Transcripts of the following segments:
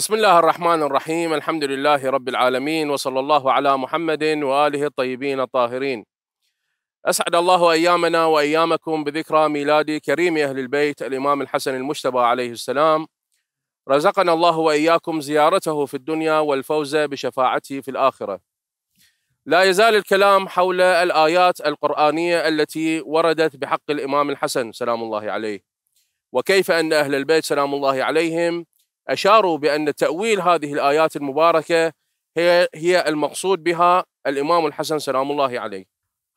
بسم الله الرحمن الرحيم الحمد لله رب العالمين وصلى الله على محمد واله الطيبين الطاهرين. اسعد الله ايامنا وايامكم بذكرى ميلاد كريم اهل البيت الامام الحسن المجتبى عليه السلام. رزقنا الله واياكم زيارته في الدنيا والفوز بشفاعته في الاخره. لا يزال الكلام حول الايات القرانيه التي وردت بحق الامام الحسن سلام الله عليه. وكيف ان اهل البيت سلام الله عليهم أشاروا بأن تأويل هذه الآيات المباركة هي هي المقصود بها الإمام الحسن سلام الله عليه.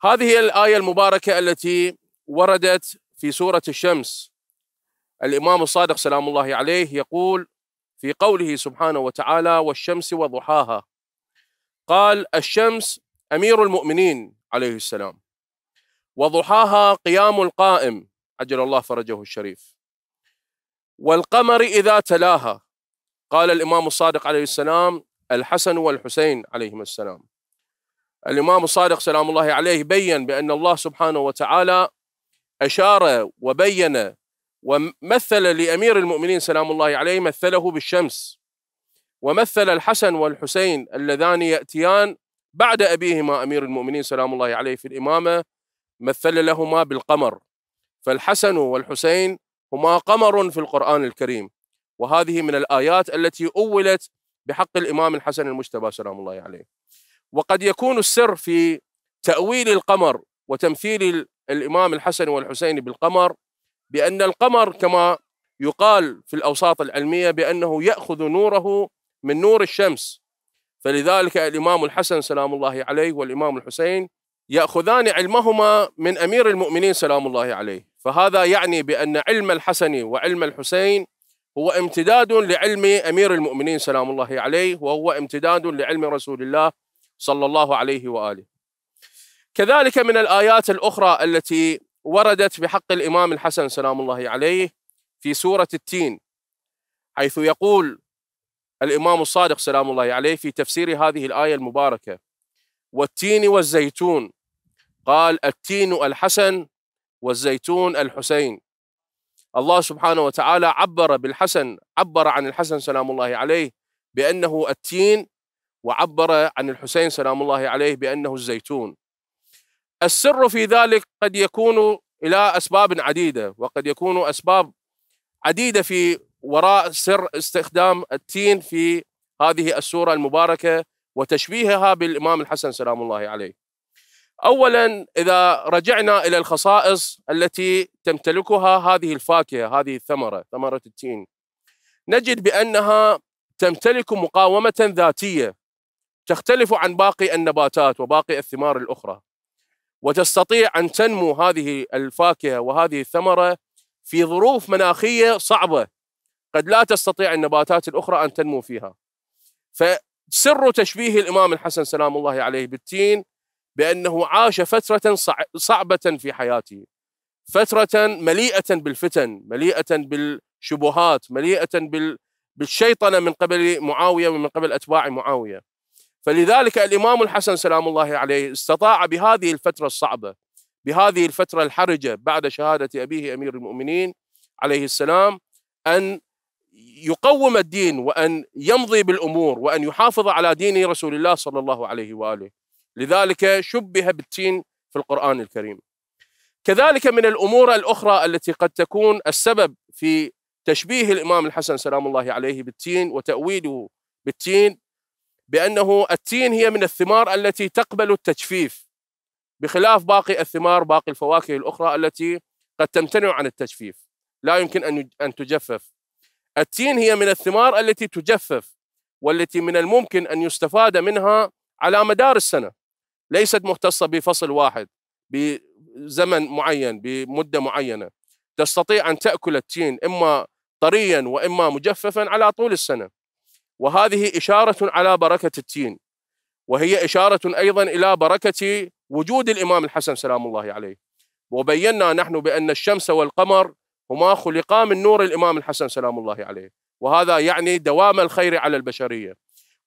هذه الآية المباركة التي وردت في سورة الشمس الإمام الصادق سلام الله عليه يقول في قوله سبحانه وتعالى والشمس وضحاها قال الشمس أمير المؤمنين عليه السلام وضحاها قيام القائم عجل الله فرجه الشريف والقمر إذا تلاها قال الإمام الصادق عليه السلام الحسن والحسين عليهما السلام الإمام الصادق سلام الله عليه بيّن بأن الله سبحانه وتعالى أشار وبين ومثل لأمير المؤمنين سلام الله عليه مثله بالشمس ومثل الحسن والحسين اللذان يأتيان بعد أبيهما أمير المؤمنين سلام الله عليه في الإمامة مثل لهما بالقمر فالحسن والحسين هما قمر في القرآن الكريم وهذه من الآيات التي أولت بحق الإمام الحسن المجتبى سلام الله عليه وقد يكون السر في تأويل القمر وتمثيل الإمام الحسن والحسين بالقمر بأن القمر كما يقال في الأوساط العلمية بأنه يأخذ نوره من نور الشمس فلذلك الإمام الحسن سلام الله عليه والإمام الحسين يأخذان علمهما من أمير المؤمنين سلام الله عليه فهذا يعني بأن علم الحسن وعلم الحسين هو امتداد لعلم امير المؤمنين سلام الله عليه وهو امتداد لعلم رسول الله صلى الله عليه واله. كذلك من الايات الاخرى التي وردت بحق الامام الحسن سلام الله عليه في سوره التين حيث يقول الامام الصادق سلام الله عليه في تفسير هذه الايه المباركه والتين والزيتون قال التين الحسن والزيتون الحسين الله سبحانه وتعالى عبر بالحسن عبر عن الحسن سلام الله عليه بأنه التين وعبر عن الحسين سلام الله عليه بأنه الزيتون السر في ذلك قد يكون إلى أسباب عديدة وقد يكون أسباب عديدة في وراء سر استخدام التين في هذه السورة المباركة وتشبيهها بالإمام الحسن سلام الله عليه اولا اذا رجعنا الى الخصائص التي تمتلكها هذه الفاكهه هذه الثمره ثمره التين نجد بانها تمتلك مقاومه ذاتيه تختلف عن باقي النباتات وباقي الثمار الاخرى وتستطيع ان تنمو هذه الفاكهه وهذه الثمره في ظروف مناخيه صعبه قد لا تستطيع النباتات الاخرى ان تنمو فيها فسر تشبيه الامام الحسن سلام الله عليه بالتين بأنه عاش فترة صعبة في حياته فترة مليئة بالفتن مليئة بالشبهات مليئة بالشيطنة من قبل معاوية ومن قبل أتباع معاوية فلذلك الإمام الحسن سلام الله عليه استطاع بهذه الفترة الصعبة بهذه الفترة الحرجة بعد شهادة أبيه أمير المؤمنين عليه السلام أن يقوم الدين وأن يمضي بالأمور وأن يحافظ على دين رسول الله صلى الله عليه وآله لذلك شبه بالتين في القرآن الكريم كذلك من الأمور الأخرى التي قد تكون السبب في تشبيه الإمام الحسن سلام الله عليه بالتين وتأويله بالتين بأنه التين هي من الثمار التي تقبل التجفيف بخلاف باقي الثمار باقي الفواكه الأخرى التي قد تمتنع عن التجفيف لا يمكن أن تجفف التين هي من الثمار التي تجفف والتي من الممكن أن يستفاد منها على مدار السنة ليست مختصة بفصل واحد بزمن معين بمدة معينة تستطيع أن تأكل التين إما طريا وإما مجففا على طول السنة وهذه إشارة على بركة التين وهي إشارة أيضا إلى بركة وجود الإمام الحسن سلام الله عليه وبينا نحن بأن الشمس والقمر هما خلقا من نور الإمام الحسن سلام الله عليه وهذا يعني دوام الخير على البشرية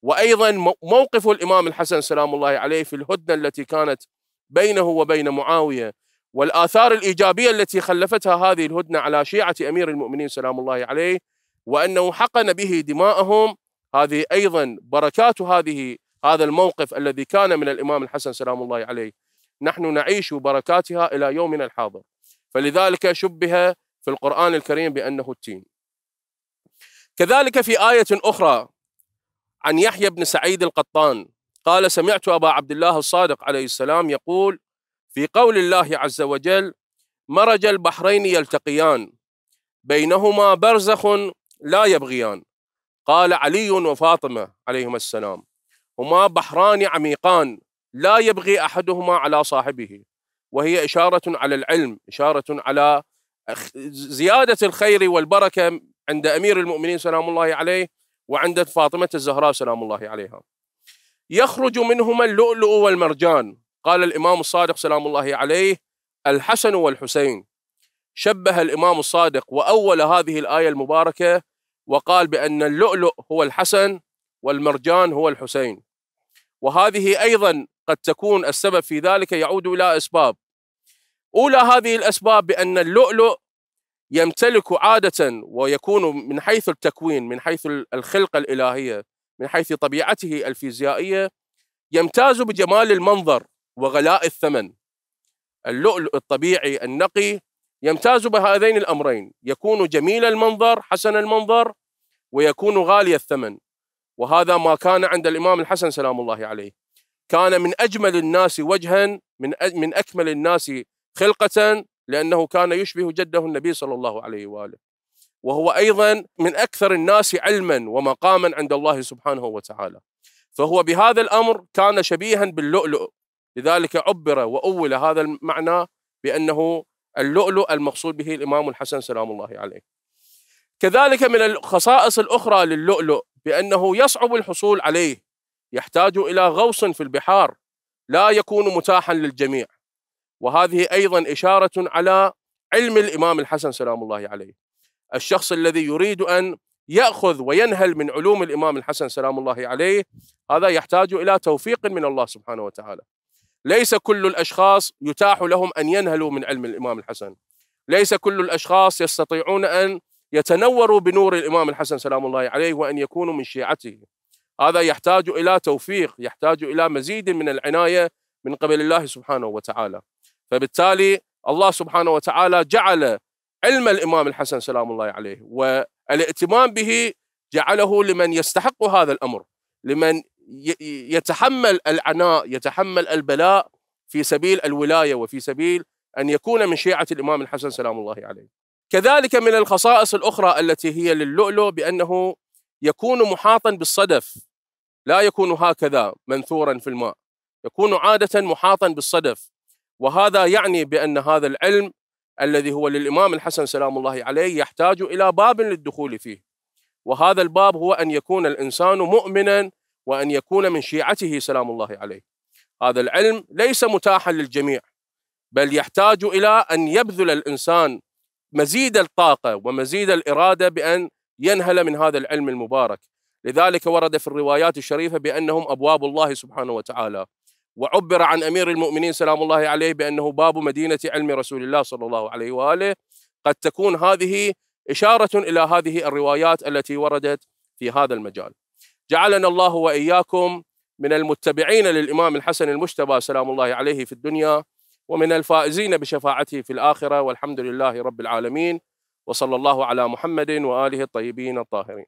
وايضا موقف الامام الحسن سلام الله عليه في الهدنه التي كانت بينه وبين معاويه والاثار الايجابيه التي خلفتها هذه الهدنه على شيعه امير المؤمنين سلام الله عليه وانه حقن به دماءهم هذه ايضا بركات هذه هذا الموقف الذي كان من الامام الحسن سلام الله عليه نحن نعيش بركاتها الى يومنا الحاضر فلذلك شبه في القران الكريم بانه التين كذلك في ايه اخرى عن يحيى بن سعيد القطان قال سمعت أبا عبد الله الصادق عليه السلام يقول في قول الله عز وجل مرج البحرين يلتقيان بينهما برزخ لا يبغيان قال علي وفاطمة عليهما السلام هما بحران عميقان لا يبغي أحدهما على صاحبه وهي إشارة على العلم إشارة على زيادة الخير والبركة عند أمير المؤمنين سلام الله عليه وعند فاطمة الزهراء سلام الله عليها يخرج منهما اللؤلؤ والمرجان قال الإمام الصادق سلام الله عليه الحسن والحسين شبه الإمام الصادق وأول هذه الآية المباركة وقال بأن اللؤلؤ هو الحسن والمرجان هو الحسين وهذه أيضا قد تكون السبب في ذلك يعود إلى أسباب أولى هذه الأسباب بأن اللؤلؤ يمتلك عادة ويكون من حيث التكوين من حيث الخلقة الإلهية من حيث طبيعته الفيزيائية يمتاز بجمال المنظر وغلاء الثمن اللؤلؤ الطبيعي النقي يمتاز بهذين الأمرين يكون جميل المنظر حسن المنظر ويكون غالي الثمن وهذا ما كان عند الإمام الحسن سلام الله عليه كان من أجمل الناس وجها من أكمل الناس خلقة لأنه كان يشبه جده النبي صلى الله عليه وآله وهو أيضا من أكثر الناس علما ومقاما عند الله سبحانه وتعالى فهو بهذا الأمر كان شبيها باللؤلؤ لذلك عبر وأول هذا المعنى بأنه اللؤلؤ المقصود به الإمام الحسن سلام الله عليه كذلك من الخصائص الأخرى للؤلؤ بأنه يصعب الحصول عليه يحتاج إلى غوص في البحار لا يكون متاحا للجميع وهذه ايضا اشاره على علم الامام الحسن سلام الله عليه. الشخص الذي يريد ان ياخذ وينهل من علوم الامام الحسن سلام الله عليه هذا يحتاج الى توفيق من الله سبحانه وتعالى. ليس كل الاشخاص يتاح لهم ان ينهلوا من علم الامام الحسن. ليس كل الاشخاص يستطيعون ان يتنوروا بنور الامام الحسن سلام الله عليه وان يكونوا من شيعته. هذا يحتاج الى توفيق، يحتاج الى مزيد من العنايه من قبل الله سبحانه وتعالى. فبالتالي الله سبحانه وتعالى جعل علم الامام الحسن سلام الله عليه والائتمام به جعله لمن يستحق هذا الامر لمن يتحمل العناء يتحمل البلاء في سبيل الولايه وفي سبيل ان يكون من شيعه الامام الحسن سلام الله عليه. كذلك من الخصائص الاخرى التي هي للؤلؤ بانه يكون محاطا بالصدف لا يكون هكذا منثورا في الماء يكون عاده محاطا بالصدف وهذا يعني بأن هذا العلم الذي هو للإمام الحسن سلام الله عليه يحتاج إلى باب للدخول فيه وهذا الباب هو أن يكون الإنسان مؤمنا وأن يكون من شيعته سلام الله عليه هذا العلم ليس متاحا للجميع بل يحتاج إلى أن يبذل الإنسان مزيد الطاقة ومزيد الإرادة بأن ينهل من هذا العلم المبارك لذلك ورد في الروايات الشريفة بأنهم أبواب الله سبحانه وتعالى وعبر عن امير المؤمنين سلام الله عليه بانه باب مدينه علم رسول الله صلى الله عليه واله قد تكون هذه اشاره الى هذه الروايات التي وردت في هذا المجال. جعلنا الله واياكم من المتبعين للامام الحسن المجتبى سلام الله عليه في الدنيا ومن الفائزين بشفاعته في الاخره والحمد لله رب العالمين وصلى الله على محمد واله الطيبين الطاهرين.